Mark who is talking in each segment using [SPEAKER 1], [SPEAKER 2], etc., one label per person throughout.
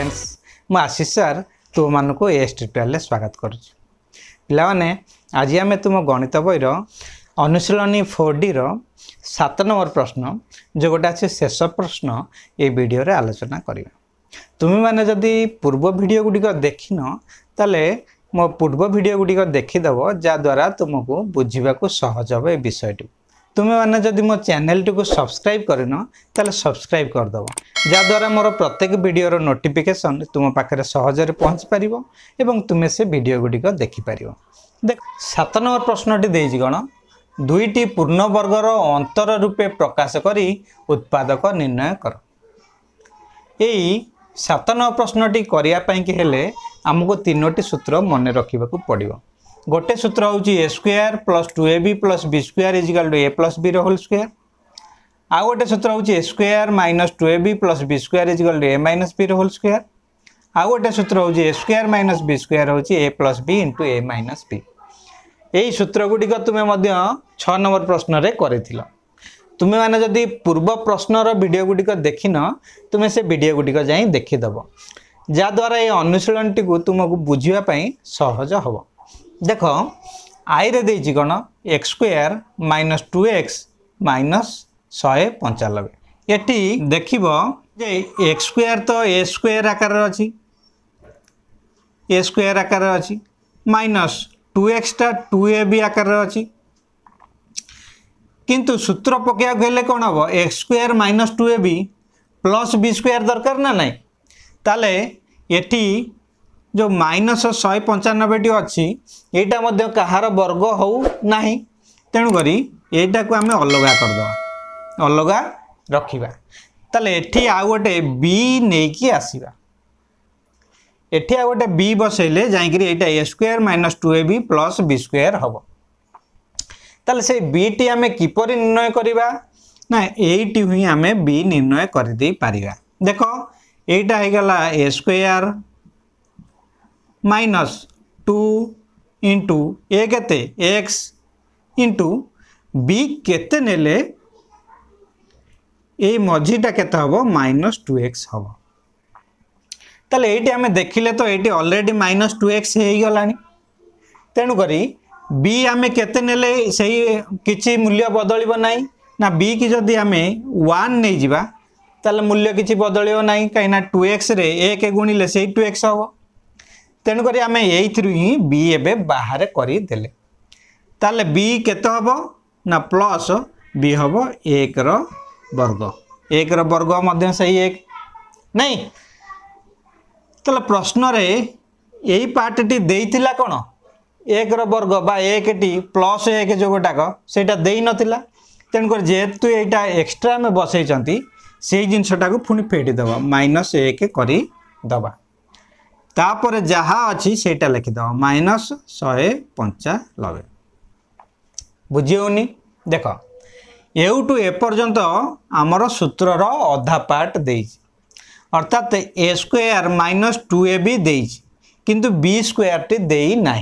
[SPEAKER 1] Friends ମୁଁ Ashish sir ତୁମମାନଙ୍କୁ A S ଟ୍ୟୁଟୋରିଆଲ୍ରେ ସ୍ୱାଗତ କରୁଛି ପିଲାମାନେ ଆଜି ଆମେ ତୁମ ଗଣିତ ବହିର ଅନୁଶୀଳନୀ ଫୋର୍ ଡିର ସାତ ନମ୍ବର ପ୍ରଶ୍ନ ଯେଉଁ ଗୋଟେ ଅଛି ଶେଷ ପ୍ରଶ୍ନ ଏ ଭିଡ଼ିଓରେ ଆଲୋଚନା କରିବା ତୁମେମାନେ ଯଦି ପୂର୍ବ ଭିଡ଼ିଓ ଗୁଡ଼ିକ ଦେଖିନ ତାହେଲେ ମୋ ପୂର୍ବ ଭିଡ଼ିଓ ଗୁଡ଼ିକ ଦେଖିଦେବ ଯାହାଦ୍ୱାରା ତୁମକୁ ବୁଝିବାକୁ ସହଜ ହେବ ଏ ବିଷୟଟିକୁ ତୁମେମାନେ ଯଦି ମୋ ଚ୍ୟାନେଲଟିକୁ ସବସ୍କ୍ରାଇବ୍ କରିନ ତାହେଲେ ସବସ୍କ୍ରାଇବ୍ କରିଦେବ ଯାହାଦ୍ୱାରା ମୋର ପ୍ରତ୍ୟେକ ଭିଡ଼ିଓର ନୋଟିଫିକେସନ୍ ତୁମ ପାଖରେ ସହଜରେ ପହଞ୍ଚିପାରିବ ଏବଂ ତୁମେ ସେ ଭିଡ଼ିଓ ଗୁଡ଼ିକ ଦେଖିପାରିବ ଦେଖ ସାତ ନମ୍ବର ପ୍ରଶ୍ନଟି ଦେଇଛି କ'ଣ ଦୁଇଟି ପୂର୍ଣ୍ଣବର୍ଗର ଅନ୍ତର ରୂପେ ପ୍ରକାଶ କରି ଉତ୍ପାଦକ ନିର୍ଣ୍ଣୟ କର ଏଇ ସାତ ନମ୍ବର ପ୍ରଶ୍ନଟି କରିବା ପାଇଁକି ହେଲେ ଆମକୁ ତିନୋଟି ସୂତ୍ର ମନେ ରଖିବାକୁ ପଡ଼ିବ গোটে সূত্র হচ্ছে a square plus two a b plus b square equal to a plus বির হোল স্কোয়ার আউ গোটে সূত্র হচ্ছে a square minus two a b plus b square equal to a minus বির হোল স্কোয়ার আউ গোটে সূত্র হচ্ছে a square minus b square হচ্ছে a plus b into a minus b এই সূত্রগুড়িক তুমি ছ নম্বর প্রশ্নরে করেছিল তুমি মানে যদি পূর্ব প্রশ্নর ভিডিওগুড়ি দেখিন তুমি সে ভিডিওগুড়ি যাই দেখিদেব যাদ্বারা এই অনুশীলনটি তুমি বুঝবা সহজ হব দেখ আইরে দিয়েছি কোণ x square minus two x minus শহে পঞ্চানবে এটি দেখিব যে এক্স স্কোয়ার তো এ স্কোয়ার আকারে অছি এ স্কোয়ার আকারে অছি মাইনস টু এক্সটা টু এ বি আকারে অছি কিন্তু সূত্র পকাইବାକୁ ହେଲେ କ'ଣ ହେବ x square minus two a b plus b square দরকার না নাই তাহলে এটি ଯେଉଁ ମାଇନସ୍ ଶହେ ପଞ୍ଚାନବେଟି ଅଛି ଏଇଟା ମଧ୍ୟ କାହାର ବର୍ଗ ହେଉ ନାହିଁ ତେଣୁକରି ଏଇଟାକୁ ଆମେ ଅଲଗା କରିଦେବା ଅଲଗା ରଖିବା ତାହେଲେ ଏଠି ଆଉ ଗୋଟେ ବି ନେଇକି ଆସିବା ଏଠି ଆଉ ଗୋଟେ ବି ବସେଇଲେ ଯାଇକିରି ଏଇଟା a square minus two a b plus b square ହେବ ତାହେଲେ ସେଇ ବିଟି ଆମେ କିପରି ନିର୍ଣ୍ଣୟ କରିବା ନା ଏଇଟି ହିଁ ଆମେ ବି ନିର୍ଣ୍ଣୟ କରିଦେଇପାରିବା ଦେଖ ଏଇଟା ହେଇଗଲା ଏ square minus two into a के एक्स इंटू बी के नेले এই মঝিটা কেতে হব মাইনস টু এক্স হব তাহলে এইটি আমি দেখিলে তো এইটি অলরেডি মাইনস টু এক্স হয়েগলা তেণুকরি বি আমি কেতে নেলে সেই কিছু মূল্য বদলিব নাই না বি কি যদি আমি ওয়ান নেই যা তাহলে মূল্য কিছু বদলিব নাই কিনা টু এক্সরে এক গুণিলে সেই টু এক্স হব তেণুকরি আমি এইথির ହିଁ ବି ଏବେ ବାହାରେ କରିଦେଲେ ତାହେଲେ ବି କେତେ ହେବ ନା ପ୍ଲସ୍ ବି ହେବ ଏକର ବର୍ଗ ଏକର ବର୍ଗ ମଧ୍ୟ ସେଇ ଏକ ନାଇଁ ତାହେଲେ ପ୍ରଶ୍ନରେ ଏଇ ପାର୍ଟଟି ଦେଇଥିଲା କ'ଣ ଏକର ବର୍ଗ ବା ଏକଟି ପ୍ଲସ୍ ଏକ ଯେଉଁଗୁଡ଼ାକ ସେଇଟା ଦେଇନଥିଲା ତେଣୁକରି ଯେହେତୁ ଏଇଟା ଏକ୍ସଟ୍ରା ଆମେ ବସେଇଛନ୍ତି ସେଇ ଜିନିଷଟାକୁ ପୁଣି ଫେଡ଼ିଦେବା ମାଇନସ୍ ଏକ କରିଦେବା তাপরে যাহা অছি সেইটা লিখিদেব মাইনস শহে পঞ্চানবে বুঝি হেউনি দেখ এউটু এপর্যন্ত আমার সূত্রর অধা পার্ট দিয়েছি অর্থাৎ a square minus two a b দিয়েছি কিন্তু বি স্কোয়ারটি দেই না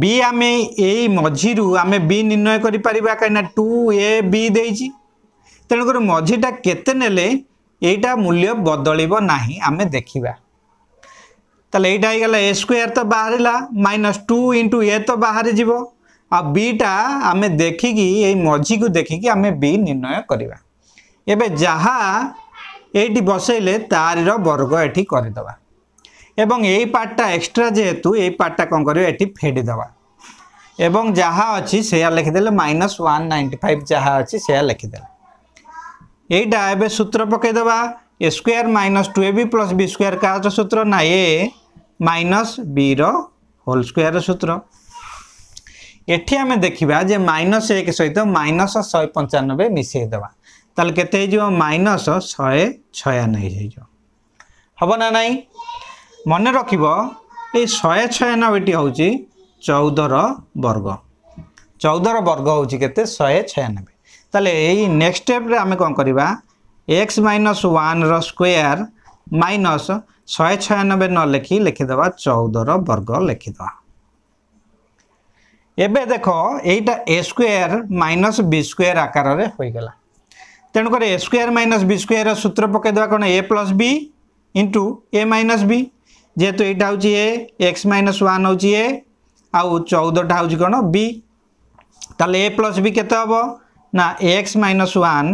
[SPEAKER 1] বি আমি এই মঝিরু আমি বি নির্ণয় করে পারিবা কিনা টু এ বি দিয়েছি তেমকরি মঝিটা কেতে নেলে এইটা মূল্য বদলিব না আমি দেখিবা তাহলে এইটা হয়ে এ স্কোয়ার তো বাহারা মাইনস টু ইন্টু এ তো বাহারি যাব আটা আমি দেখিকি এই মঝিকু দেখিকি আমি বি নির্ণয় করা এবে যা এইটি বসাইলে তারির বর্গ এটি করেদেবা এবং এই পার্টটা এক্সট্রা যেহেতু এই পার্টটা কম করবে এটি ফেড়ি দেওয়া এবং যা অছি সেয়া লিখিদেলে মাইনস ওয়ান নাইনটি ফাইভ যা অছি সেয়া লিখিদেলে এইটা এবে সূত্র পকাইদেবা a square minus two a b plus b square का सूत्र ना ए মাইনস বির হোল স্কোয়ার সূত্র এটি আমি দেখা যে মাইনস এক সহিত মাইনস শহে পঞ্চানবে মিশাই দেওয়া তাহলে কেতে হয়ে যাব মাইনস শহে ছয়ানবে হয়ে যাব হব না নাই মনে রাখব এই শহে ছয়ানবেটি হচ্ছে চৌদর বর্গ চৌদর বর্গ হচ্ছে কেতে শহে ছয়ানবে তাহলে এই নেক্সট স্টেপ্রে আমি কম করা এক্স মাইনস ওয়ানর স্কোয়ার মাইনস ଶହେ ଛୟାନବେ ନ ଲେଖି ଲେଖିଦେବା ଚଉଦର ବର୍ଗ ଲେଖିଦେବା ଏବେ ଦେଖ ଏଇଟା a square minus B square ଆକାରରେ ହୋଇଗଲା ତେଣୁକରି ଏ ସ୍କୋୟାର ମାଇନସ୍ ବି ସ୍କୋୟାରର ସୂତ୍ର ପକାଇଦେବା କ'ଣ ଏ ପ୍ଲସ୍ ବି ଇଣ୍ଟୁ ଏ ମାଇନସ୍ ବି ଯେହେତୁ ଏଇଟା ହେଉଛି ଏ ଏକ୍ସ ମାଇନସ୍ ୱାନ୍ ହେଉଛି ଏ ଆଉ ଚଉଦଟା ହେଉଛି କ'ଣ ବି ତାହେଲେ ଏ ପ୍ଲସ୍ ବି କେତେ ହେବ ନା ଏକ୍ସ ମାଇନସ୍ ୱାନ୍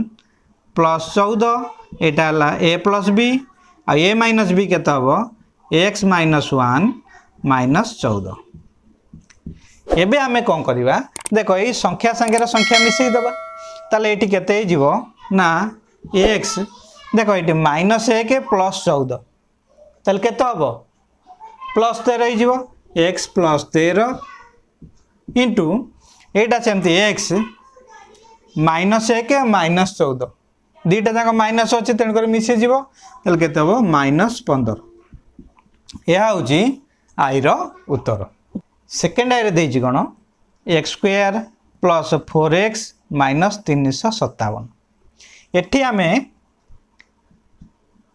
[SPEAKER 1] ପ୍ଲସ୍ ଚଉଦ ଏଇଟା ହେଲା ଏ ପ୍ଲସ୍ ବି आ माइनस बी के एक्स माइनस वन माइनस चौद एमें कौन करवा देख य संख्या सागर संख्या मिसेद ये केत ना एक्स देख ये माइनस एक प्लस चौदह तेल केत हम प्लस तेरह एक्स प्लस तेर इंटु यटा सेम एक्स माइनस एक माइनस चौदह দুইটা যাক মাইনস অছে তেমক মিশিযোগ তাহলে কেতে হব মাইনস পনের এ হচ্ছে আইর উত্তর সেকেন্ড আইরে দিয়েছি কোণ x square plus four x minus তিনশ সতাবন এটি আমি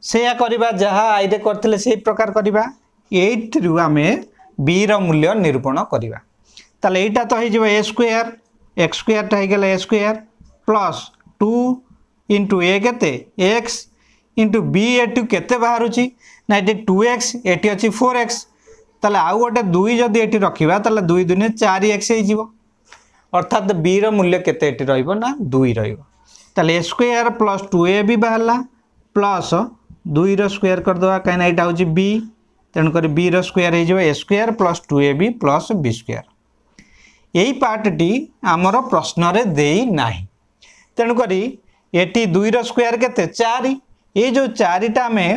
[SPEAKER 1] সেয়া করা যা আইরে করলে সেই প্রকার করা এইটু আমি বি রূল্য নিরূপণ করা তাহলে এইটা তো হয়ে যাব এ স্কোয়ার এক্স স্কোয়ারটা হয়ে গেল a square plus two into a କେତେ ଏକ୍ସ ଇଣ୍ଟୁ ବି ଏଠୁ କେତେ ବାହାରୁଛି ନା ଏଠି ଟୁ ଏକ୍ସ ଏଠି ଅଛି ଫୋର୍ ଏକ୍ସ ତାହେଲେ ଆଉ ଗୋଟେ ଦୁଇ ଯଦି ଏଠି ରଖିବା ତାହେଲେ ଦୁଇ ଦୁନିଆ ଚାରି ଏକ୍ସ ହେଇଯିବ ଅର୍ଥାତ୍ ବିର ମୂଲ୍ୟ କେତେ ଏଠି ରହିବ ନା ଦୁଇ ରହିବ ତାହେଲେ a square plus two a b ବାହାରିଲା ପ୍ଲସ୍ ଦୁଇର ସ୍କୋୟାର କରିଦେବା କାହିଁକିନା ଏଇଟା ହେଉଛି ବି তেমনি বির স্কোয়ার হয়ে যাব a square plus two a b plus b square এই পার্টটি আমার প্রশ্নরে দেই না তেমনি এটি দুইর স্কোয়ার কেতে চারি এই যে চারিটা আমি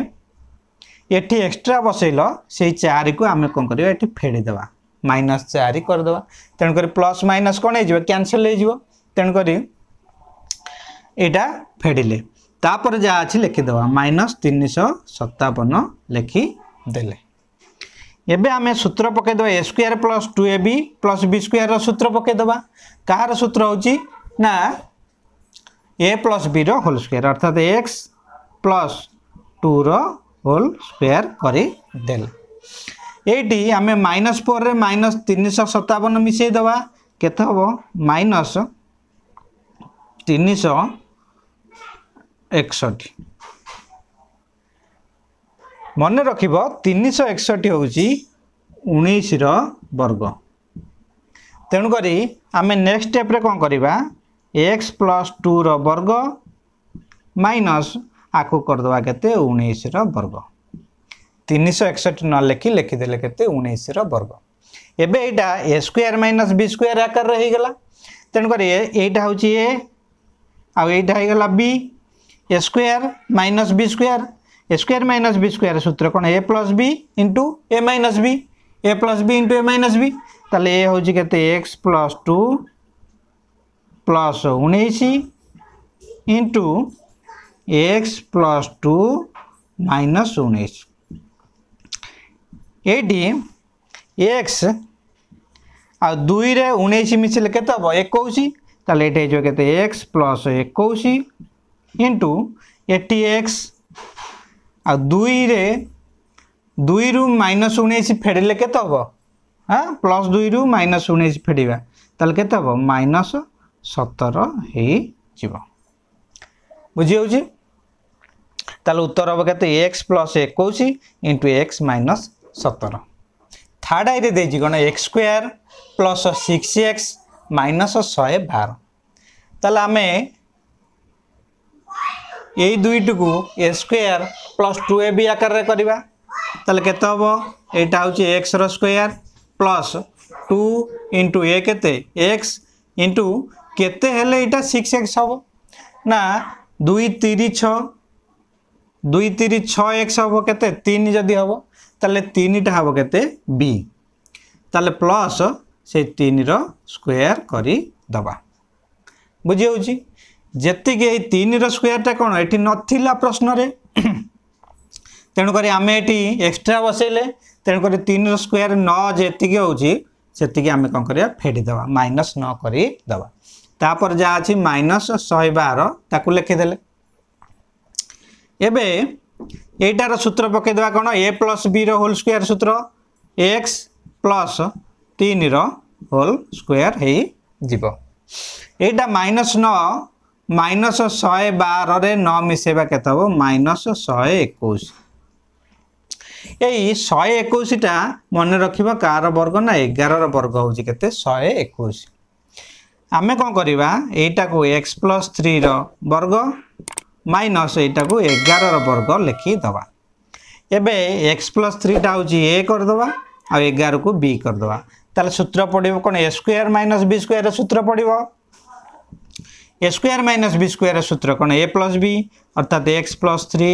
[SPEAKER 1] এটি এক্সট্রা বসাইল সেই চারিকু আমি কম করা এটি ফেড়ি দেওয়া মাইনাস চারি করেদেবা তেমক প্লস মাইনাস কোণ হয়ে ক্যানসেল হয়ে যাব তেমক এটা ফেড়িলে তাপরে যা আছে লিখিদেবা মাইনাস তিনশো সতাবন লিখিদেলে এবে আমি সূত্র পকাইদেবা a square plus two a b plus b square সূত্র পকাইদেবা কাহার সূত্র হচ্ছে না এ প্লস বির হোল স্কোয়ার অর্থাৎ এক্স প্লস টুর হোল স্কোয়ার করিদেলা এইটি আমি মাইনস ফোর্রে মাইনস তিনশহ সতাবন মিশাই দেওয়া কেতে হব মাইনস তিনশহ একষট্টি মনে রাখব তিনশহ একষট্টি হচ্ছে উনিশর বর্গ তেণুকরি আমি নেক্সট স্টেপ্রে কম করা एक्स प्लस टू रर्ग माइनस आपको करदे के उन्नीस रर्ग तीन सौ एकसठ न लिखि लिखिदे के उन्नीस रर्ग एवं यहाँ a square minus b square आकार होगा तेणुकर यहाँ हूँ ए आईटा हो a minus b square a square minus b square सूत्र कौन a plus b into a minus b a plus b into a minus b तेल ए हूँ के एक्स प्लस टू प्लस उन्नीस into x plus two minus उन्नीस ये x आ दुई रे उन्नीस मिसले के एक एक्स प्लस एक इंटु एटी एक्स आ दुई रे दुई रु माइनस उन्नीस फेड़े के प्लस दुई रु माइनस उन्नीस फेड़ा तो माइनस ସତର ହେଇଯିବ ବୁଝିହେଉଛି ତାହେଲେ ଉତ୍ତର ହେବ କେତେ ଏକ୍ସ ପ୍ଲସ୍ ଏକୋଇଶ ଇଣ୍ଟୁ ଏକ୍ସ ମାଇନସ୍ ସତର ଥାର୍ଡ଼ ଆଇରେ ଦେଇଛି କ'ଣ x square plus six x minus ଶହେ ବାର ତାହେଲେ ଆମେ এই দুইটিকে a square plus two a b আকারে করা তাহলে কত হব এইটা হচ্ছে x square plus two into a কেতে এক্স ইন্টু কেতে হলে এটা সিক্স এক্স হব না দুই তিরি ছ দুই তিরি ছ এক্স হব কেতে তিন যদি হব তাহলে তিনটা হব কেতে বি তাহলে প্লস সেই তিনর স্কোয়ার করে দেবা বুঝি হচ্ছে যেতিকি এই তিনর স্কোয়ারটা কোণ এটি নথিলা প্রশ্নরে তেণুকরি আমি এটি এক্সট্রা বসাইলে তেণুকরি তিনর স্কোয়ার ন যেতিকি হচ্ছে সেতিকি আমি কম করা ফেড়িদেবা মাইনস ন করে দেবা ତାପରେ ଯାହା ଅଛି ମାଇନସ୍ ଶହେ ବାର ତାକୁ ଲେଖିଦେଲେ ଏବେ ଏଇଟାର ସୂତ୍ର ପକାଇଦେବା କ'ଣ ଏ ପ୍ଲସ୍ ବିର ହୋଲ୍ ସ୍କୋୟାର ସୂତ୍ର ଏକ୍ସ ପ୍ଲସ୍ ତିନିର ହୋଲ୍ ସ୍କୋୟାର ହେଇଯିବ ଏଇଟା ମାଇନସ୍ ନଅ ମାଇନସ୍ ଶହେ ବାରରେ ନଅ ମିଶାଇବା କେତେ ହେବ ମାଇନସ୍ ଶହେ ଏକୋଇଶ ଏଇ ଶହେ ଏକୋଇଶଟା ମନେ ରଖିବ କାହାର ବର୍ଗ ନା ଏଗାରର ବର୍ଗ ହେଉଛି କେତେ ଶହେ ଏକୋଇଶ एटाको एक्स प्लस थ्री र वर्ग माइनस एटा 11 र वर्ग लेखिदेवा एक्स प्लस थ्री टाइप ए गरिदेवा कर विदवा त सूत्र पढेको कन एक्यर माइनस वि स्क्वेयर सूत्र पढेको a square minus b square सूत्र कन् ए प्लस वि अर्थात् एक्स प्लस थ्री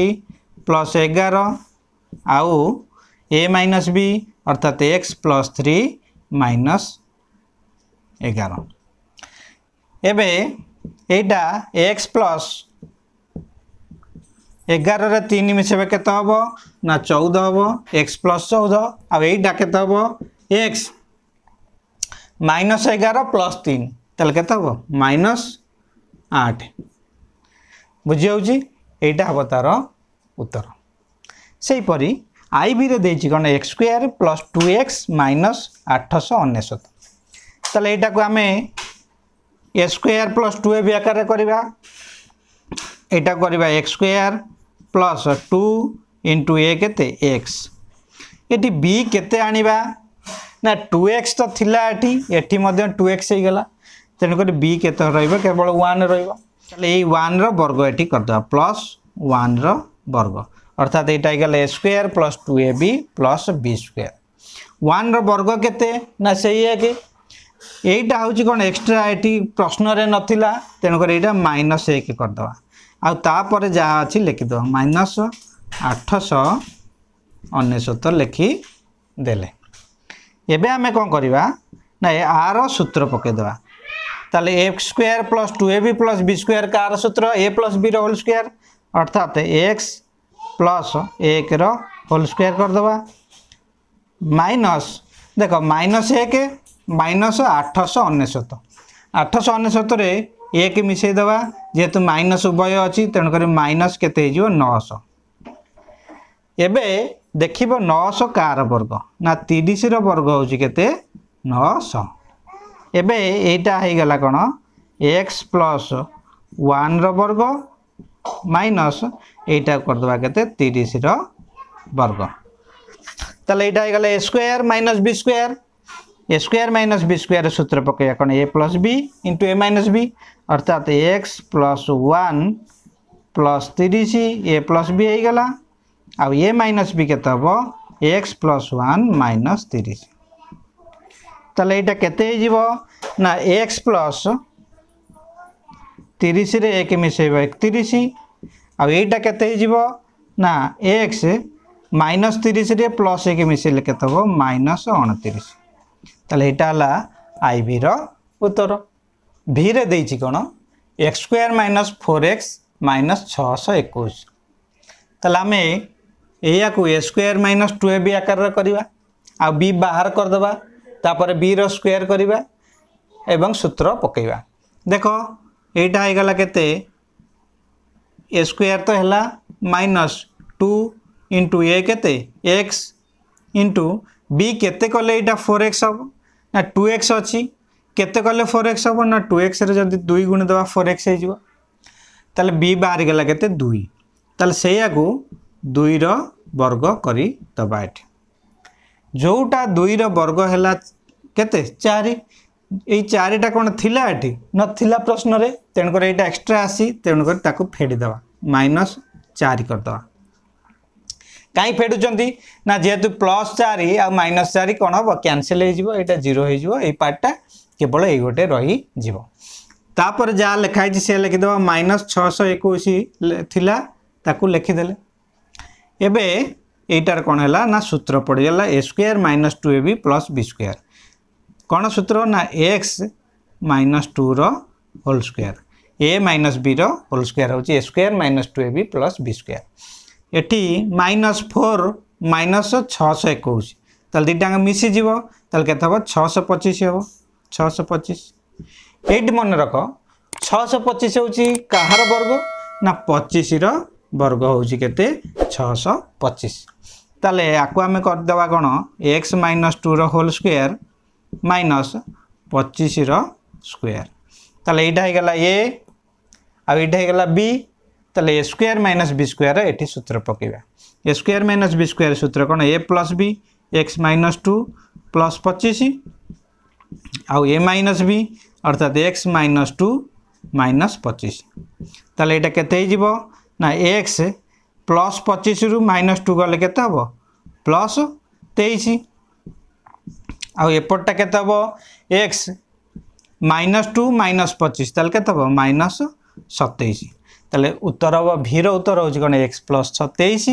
[SPEAKER 1] प्लस एघार आउनस वि अर्थात् एक्स प्लस थ्री म एघार ଏବେ ଏଇଟା ଏକ୍ସ ପ୍ଲସ୍ ଏଗାରରେ ତିନି ମିଶାଇବେ କେତେ ହେବ ନା ଚଉଦ ହେବ ଏକ୍ସ ପ୍ଲସ୍ ଚଉଦ ଆଉ ଏଇଟା କେତେ ହେବ ଏକ୍ସ ମାଇନସ୍ ଏଗାର ପ୍ଲସ୍ ତିନି ତାହେଲେ କେତେ ହେବ ମାଇନସ୍ ଆଠ ବୁଝିହେଉଛି ଏଇଟା ହେବ ତା'ର ଉତ୍ତର ସେହିପରି ଆଇବିରେ ଦେଇଛି କ'ଣ x square plus two x minus ଆଠଶହ ଅନେଶ୍ୱତ ତାହେଲେ ଏଇଟାକୁ ଆମେ a square plus two a b आकार करवा करवा x square plus two into a के एक्स ये बी के आ ना टू एक्स तो थिला एटी एटी टू एक्स हो गला तेणुक बी के रवल वन रही वन रर्ग ये करद प्लस वन रर्ग अर्थात यहाँ हो गला a square plus two a b plus b square one रर्ग के ना से एक এইটা ହେଉଛି କ'ଣ ଏକ୍ସଟ୍ରା ଏଠି ପ୍ରଶ୍ନରେ ନଥିଲା ତେଣୁକରି ଏଇଟା ମାଇନସ୍ ଏକ କରିଦେବା ଆଉ ତାପରେ ଯାହା ଅଛି ଲେଖିଦେବା ମାଇନସ୍ ଆଠଶହ ଅନେଶ୍ୱତ ଲେଖିଦେଲେ ଏବେ ଆମେ କ'ଣ କରିବା ନା ଆର ସୂତ୍ର ପକାଇଦେବା তাহলে এফ square plus two a b plus b square কার সূত্র a plus b whole square অর্থাৎ এক্স প্লাস এক হোল স্কোয়ার করদেবা মাইনস দেখ মাইনস এক ମାଇନସ୍ ଆଠଶହ ଅନେଶ୍ୱତ ଆଠଶହ ଅନେଶ୍ୱତରେ ଏକ ମିଶାଇଦେବା ଯେହେତୁ ମାଇନସ୍ ଉଭୟ ଅଛି ତେଣୁକରି ମାଇନସ୍ କେତେ ହେଇଯିବ ନଅଶହ ଏବେ ଦେଖିବ ନଅଶହ କାହାର ବର୍ଗ ନା ତିରିଶର ବର୍ଗ ହେଉଛି କେତେ ନଅଶହ ଏବେ ଏଇଟା ହେଇଗଲା କ'ଣ ଏକ୍ସ ପ୍ଲସ୍ ୱାନ୍ର ବର୍ଗ ମାଇନସ୍ ଏଇଟା କରିଦେବା କେତେ ତିରିଶର ବର୍ଗ ତାହେଲେ ଏଇଟା ହେଇଗଲା a square minus b square a square minus b square सूत्र पकाया a plus b into a minus b अर्थात एक्स प्लस वन प्लस तीस ए प्लस बी होगा आ माइनस बी के एक्स प्लस वन माइनस तीस तेल यहाँ के ना एक्स प्लस तीस एक मिसेब एक तीस आईटा के ना एक्स माइनस तीस प्लस एक मिसे के माइनस अणती ତାହେଲେ ଏଇଟା ହେଲା ଆଇ ଭିର ଉତ୍ତର ଭିରେ ଦେଇଛି କ'ଣ x square minus four x minus ଛଅଶହ ଏକୋଇଶ ତାହେଲେ ଆମେ ଏହାକୁ a square minus two a b ଆକାରରେ କରିବା ଆଉ ବି ବାହାର କରିଦେବା ତାପରେ ବିର ସ୍କୋୟାର କରିବା ଏବଂ ସୂତ୍ର ପକାଇବା ଦେଖ ଏଇଟା ହେଇଗଲା କେତେ ଏ ସ୍କୋୟାର ତ ହେଲା ମାଇନସ୍ ଟୁ ଇଣ୍ଟୁ ଏ କେତେ ଏକ୍ସ ଇଣ୍ଟୁ বি কেতে কলে এইটা ফোর এক্স হব না টু এক্স অছি কেতে কলে ফোর এক্স হব না টু এক্সরে যদি দুই গুণ দেওয়া ফোর এক্স হয়ে যাব তাহলে বি বাহারি গলা কেতে দুই তাহলে সেইয়াকু দুইর বর্গ করে দেবা এটি ଯେଉଁଟା ଦୁଇର ବର୍ଗ ହେଲା କେତେ ଚାରି ଏଇ ଚାରିଟା କ'ଣ ଥିଲା ଏଠି ନଥିଲା ପ୍ରଶ୍ନରେ ତେଣୁକରି ଏଇଟା ଏକ୍ସଟ୍ରା ଆସି ତେଣୁକରି ତାକୁ ଫେଡ଼ିଦେବା ମାଇନସ୍ ଚାରି କରିଦେବା କାହିଁ ଫେଡ଼ୁଛନ୍ତି ନା ଯେହେତୁ ପ୍ଲସ୍ ଚାରି ଆଉ ମାଇନସ୍ ଚାରି କ'ଣ ହେବ କ୍ୟାନସେଲ୍ ହେଇଯିବ ଏଇଟା ଜିରୋ ହେଇଯିବ ଏଇ ପାର୍ଟଟା କେବଳ ଏଇ ଗୋଟେ ରହିଯିବ ତାପରେ ଯାହା ଲେଖା ହେଇଛି ସେ ଲେଖିଦେବା ମାଇନସ୍ ଛଅଶହ ଏକୋଇଶ ଥିଲା ତାକୁ ଲେଖିଦେଲେ ଏବେ এইটার কোণ হল না সূত্র পড়িগালা a square minus two a b plus b square কোণ সূত্র না x minus two whole square a minus b whole square হচ্ছে a square minus two a b plus b square এটি মাইনস ফোর মাইনস ছশো একুশ তাহলে দুইটাঙ্ক মিশিযিব তাহলে কত হব ছশো পঁচিশ হব ছশো পঁচিশ এইটি মনে রখ ছশো পঁচিশ হচ্ছে কাহার বর্গ না পঁচিশর বর্গ হচ্ছে কেতে ছশো পঁচিশ তাহলে আকু আমি করিদেবা কোণ এক্স মাইনস টুর হোল স্কোয়ার মাইনস পঁচিশর স্কোয়ার তাহলে এইটা হয়ে গেল এ আইটা হয়ে গেল বি तेल a square minus b square सूत्र पकवा a square minus b square सूत्र कौन a plus b x minus two plus पचिश आउ ए माइनस बी अर्थात एक्स माइनस टू माइनस पचिश तेल यहाँ के एक्स प्लस पचिश रु माइनस टू गले के प्लस तेईस आपटा के माइनस टू माइनस पचिश तेत माइनस सतैश তাহলে উত্তর হব ভির উত্তর হচ্ছে কোণ এক্স প্লস সতেইশ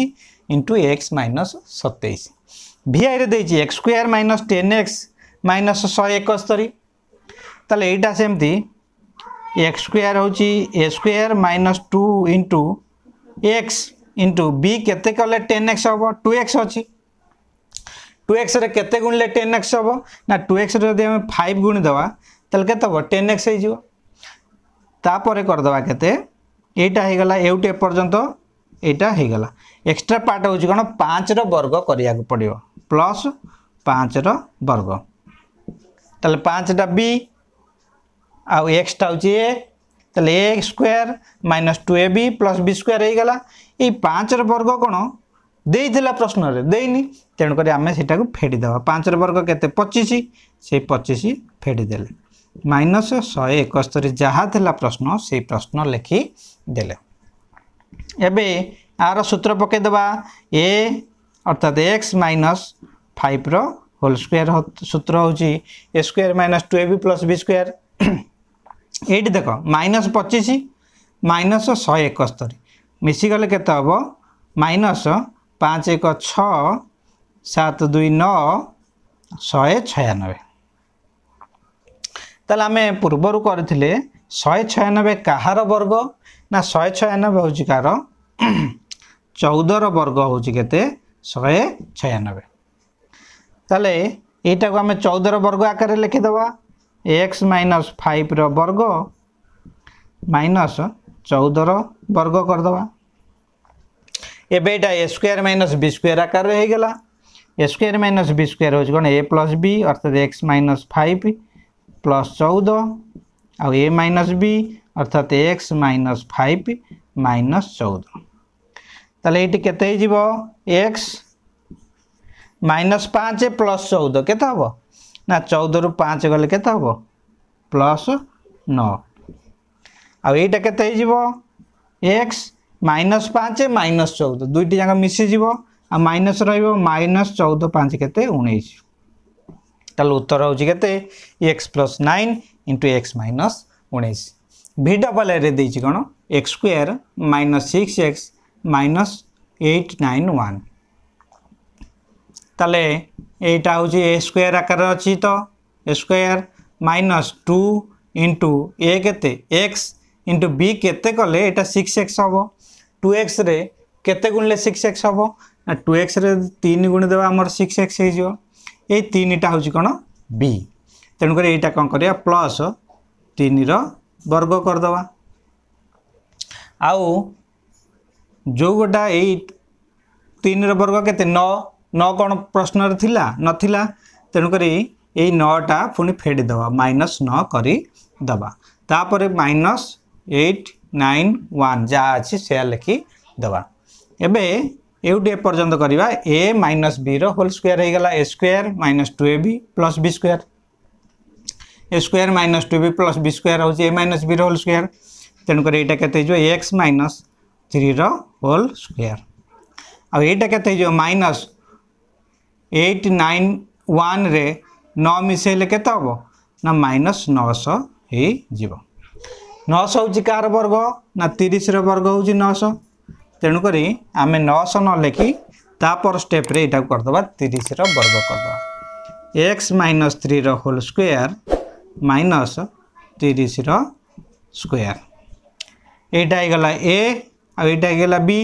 [SPEAKER 1] ইন্টু এক্স মাইনস সতেইশ ভিআইরে দিয়েছি x square minus ten x minus শহে একস্তরি তাহলে এইটা সেমতি এক্স স্কোয়ার হচ্ছে a square minus two into x into b কেতে কলে টেন এক্স হব টু এক্স অছি টু এক্সরে কেতে গুণলে টেন এক্স হব না টু এক্সরে যদি আমি ফাইভ গুণিদেবা তাহলে কেতে হব টেন এক্স হয়ে যাব তাপরে করদেবা কেতে ଏଇଟା ହେଇଗଲା ଏଉଠି ଏପର୍ଯ୍ୟନ୍ତ ଏଇଟା ହେଇଗଲା ଏକ୍ସଟ୍ରା ପାର୍ଟ ହେଉଛି କ'ଣ ପାଞ୍ଚର ବର୍ଗ କରିବାକୁ ପଡ଼ିବ ପ୍ଲସ୍ ପାଞ୍ଚର ବର୍ଗ ତାହେଲେ ପାଞ୍ଚଟା ବି ଆଉ ଏକ୍ସଟା ହେଉଛି ଏ ତାହେଲେ a square minus two a b plus b square ହେଇଗଲା ଏଇ ପାଞ୍ଚର ବର୍ଗ କ'ଣ ଦେଇଥିଲା ପ୍ରଶ୍ନରେ ଦେଇନି ତେଣୁକରି ଆମେ ସେଇଟାକୁ ଫେଡ଼ିଦେବା ପାଞ୍ଚର ବର୍ଗ କେତେ ପଚିଶ ସେଇ ପଚିଶ ଫେଡ଼ିଦେଲେ ମାଇନସ୍ ଶହେ ଏକସ୍ତରୀ ଯାହା ଥିଲା ପ୍ରଶ୍ନ ସେଇ ପ୍ରଶ୍ନ ଲେଖିଦେଲେ ଏବେ ଆର ସୂତ୍ର ପକାଇଦେବା ଏ ଅର୍ଥାତ୍ ଏକ୍ସ ମାଇନସ୍ ଫାଇଭ୍ର ହୋଲ୍ ସ୍କୋୟାର୍ ସୂତ୍ର ହେଉଛି a square minus two a b plus b square ଏଇଠି ଦେଖ ମାଇନସ୍ ପଚିଶ ମାଇନସ୍ ଶହେ ଏକସ୍ତରୀ ମିଶିଗଲେ କେତେ ହେବ ମାଇନସ୍ ପାଞ୍ଚ ଏକ ଛଅ ସାତ ଦୁଇ ନଅ ଶହେ ଛୟାନବେ ତାହେଲେ ଆମେ ପୂର୍ବରୁ କରିଥିଲେ ଶହେ ଛୟାନବେ କାହାର ବର୍ଗ ନା ଶହେ ଛୟାନବେ ହେଉଛି କାହାର ଚଉଦର ବର୍ଗ ହେଉଛି କେତେ ଶହେ ଛୟାନବେ ତାହେଲେ ଏଇଟାକୁ ଆମେ ଚଉଦର ବର୍ଗ ଆକାରରେ ଲେଖିଦେବା ଏକ୍ସ ମାଇନସ୍ ଫାଇଭର ବର୍ଗ ମାଇନସ୍ ଚଉଦର ବର୍ଗ କରିଦେବା ଏବେ ଏଇଟା a square minus B square ଆକାରରେ ହେଇଗଲା ଏ ସ୍କୋୟାର ମାଇନସ୍ ବି ସ୍କୋୟାର ହେଉଛି କ'ଣ ଏ ପ୍ଲସ୍ ବି ଅର୍ଥାତ୍ ଏକ୍ସ ମାଇନସ୍ ଫାଇଭ प्लस चौदह आ माइनस बी अर्थात एक्स माइनस फाइव माइनस चौदह तेल ये केत एक्स माइनस पाँच प्लस चौदह के चौदह रु पाँच गले के प्लस नौ आईटा के एक्स माइनस पाँच माइनस चौदह दुईट जाक मिसीज माइनस रो माइनस चौदह पाँच के उन्नीस ତାହେଲେ ଉତ୍ତର ହେଉଛି କେତେ X plus nine into x minus ଉଣେଇଶ ଭି ଡବଲ୍ ଏରେ ଦେଇଛି କ'ଣ x square minus six x minus eight nine one ତାହେଲେ ଏଇଟା ହେଉଛି ଏ ସ୍କୋୟାର ଆକାରରେ ଅଛି ତ a square minus two into a କେତେ ଏକ୍ସ ଇଣ୍ଟୁ ବି କେତେ କଲେ ଏଇଟା ସିକ୍ସ ଏକ୍ସ ହେବ ଟୁ ଏକ୍ସରେ କେତେ ଗୁଣିଲେ ସିକ୍ସ ଏକ୍ସ ହେବ ନା ଟୁ ଏକ୍ସରେ ତିନି ଗୁଣି ଦେବା ଆମର ସିକ୍ସ ଏକ୍ସ ହେଇଯିବ এই তিনটা ହେଉଛି କ'ଣ ବି ତେଣୁକରି ଏଇଟା କ'ଣ କରିବା ପ୍ଲସ୍ ତିନିର ବର୍ଗ କରିଦେବା ଆଉ ଯେଉଁ ଗୋଟା ଏଇ ତିନିର ବର୍ଗ କେତେ ନଅ ନଅ କ'ଣ ପ୍ରଶ୍ନରେ ଥିଲା ନଥିଲା ତେଣୁକରି ଏଇ ନଅଟା ପୁଣି ଫେଡ଼ିଦେବା ମାଇନସ୍ ନଅ କରିଦେବା ତାପରେ ମାଇନସ୍ ଏଇଟ୍ ନାଇନ୍ ୱାନ୍ ଯାହା ଅଛି ସେୟା ଲେଖିଦେବା ଏବେ ये पर्यटन करवा a minus b whole square हो a square minus two a b plus b square a square minus two b plus b square हो माइनस बी रोल स्क्यर तेणुक ये x minus three whole square आईटा के minus eight nine one न मिसले के minus नौश हो नौश हो कार वर्ग ना तीस रर्ग हूँ नौश तेणुक आम नौश न लेखि तापर स्टेप्रे यू करदे तीस रर्ग करदे x minus three whole square minus तीस रोयर यहाँ ए आईटा गला बी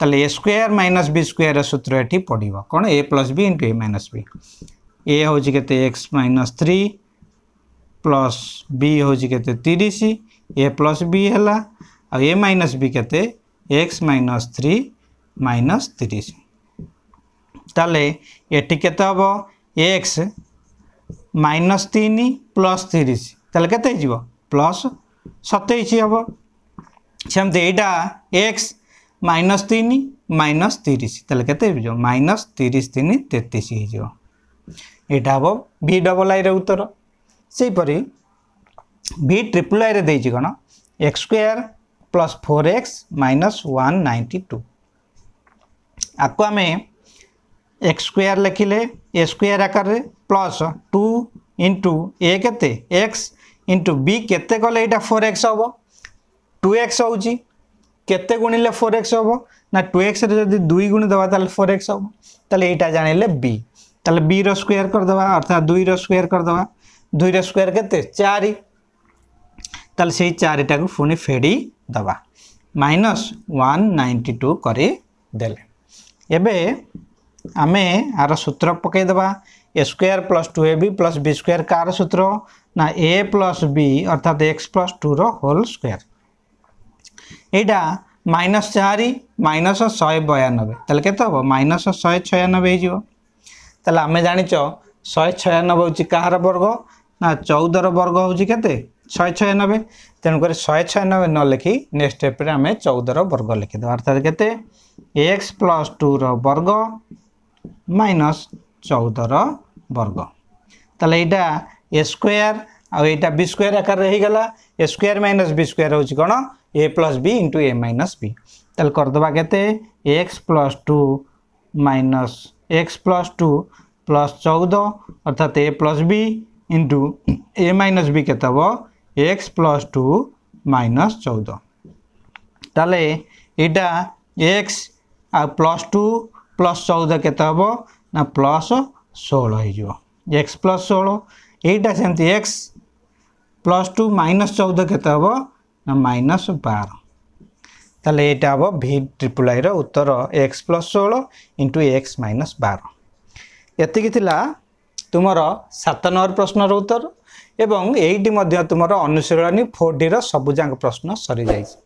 [SPEAKER 1] तेल a square minus b square सूत्र ये पड़ कौन a plus b into a minus b ए हूँ केक्स माइनस थ्री प्लस बी हूँ केस ए प्लस बी है ए माइनस बी के এক্স মাইনস থ্রি মাইনস তিরিশ তাহলে এটি কেতে হব এক্স মাইনস তিন প্লস তিরিশ তাহলে কেতে হয়ে প্লস সতেইশ হব সেমতি এইটা এক্স মাইনস তিন মাইনস তিরিশ তাহলে কেতে হয়ে মাইনস তিরিশ তিন তেত্রিশ হয়ে এটা হব ভি ডবল আইর উত্তর সেইপরি ভি ট্রিপল আইরে দিয়েছি কোণ x square plus four x minus one ninety two आपको आम एक्स स्क्वयर लिखिले ए स्क्वयर आकार प्लस टू इंटु ए के एक्स इंटु बी के कले यहाँ फोर एक्स हम टू एक्स होते गुणिले फोर एक्स हम ना टू एक्स दुई गुणी देवा तो फोर एक्स हम तेल यहाँ लें बी तेल बी स्क्वयर करदे अर्थात दुई स्क्वयर करदे दुई स्क्वयर के चार तेल से चारिटा को ফেড়ি फेड़ दवा माइनस নাইনটি टू করে দেলে आम आर सूत्र पकईदे a square plus two a b plus b square कार सूत्र ना ए प्लस बी अर्थात x plus two whole square यहाँ माइनस चार माइनस शहे बयानबे तेल के हम माइनस शहे छयानबे होमें जाच शहे छयानबे हूँ कहार वर्ग ना चौदर वर्ग हूँ के ছয় ছয় নেবে তেণুকরি শহে ছয় নেবে ন লিখি নেক্সট স্টেপ্রে আমি চৌদর বর্গ লিখিদেবা অর্থাৎ কেতে এক্স প্লস টুর বর্গ মাইনস চৌদর বর্গ তাহলে এইটা এ স্কোয়ার ଆଉ ଏଇଟା ବି ସ୍କୋୟାର ଆକାରରେ ହେଇଗଲା ଏ ସ୍କୋୟାର ମାଇନସ୍ ବି ସ୍କୋୟାର ହେଉଛି କ'ଣ ଏ ପ୍ଲସ୍ ବି ଇଣ୍ଟୁ ଏ ମାଇନସ୍ ବି ତାହେଲେ କରିଦେବା କେତେ X plus two minus X plus two plus ଚଉଦ ଅର୍ଥାତ୍ A plus B into A minus B କେତେ ହେବ এক্স প্লস টু মাইনস চৌদ তাহলে এটা এক্স প্লস টু প্লস চৌদ কেতে হব না প্লস ষোল হয়ে এক্স প্লস ষোল এইটা সেমতি এক্স প্লস টু মাইনস চৌদ কেতে হব না মাইনস বার তাহলে এটা হব ভি ট্রিপল আইর উত্তর এক্স প্লস ষোল ইন্টু এক্স মাইনস বার এতিকি লা তোমার সাত নম্বর প্রশ্নর উত্তর এবং 8d মধ্য তোমার অনুসরণানি 4d ৰ সবুজাং প্ৰশ্ন সৰি গৈছে।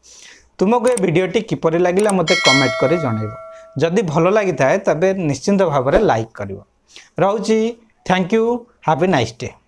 [SPEAKER 1] তোমাক এই ভিডিঅ'টি কিপৰে লাগিলা মতে কমেন্ট কৰি জনাৱ। যদি ভাল লাগি থাকে তবে নিশ্চিন্তভাৱে লাইক কৰিব। ৰাউচি thank you. Have a nice day.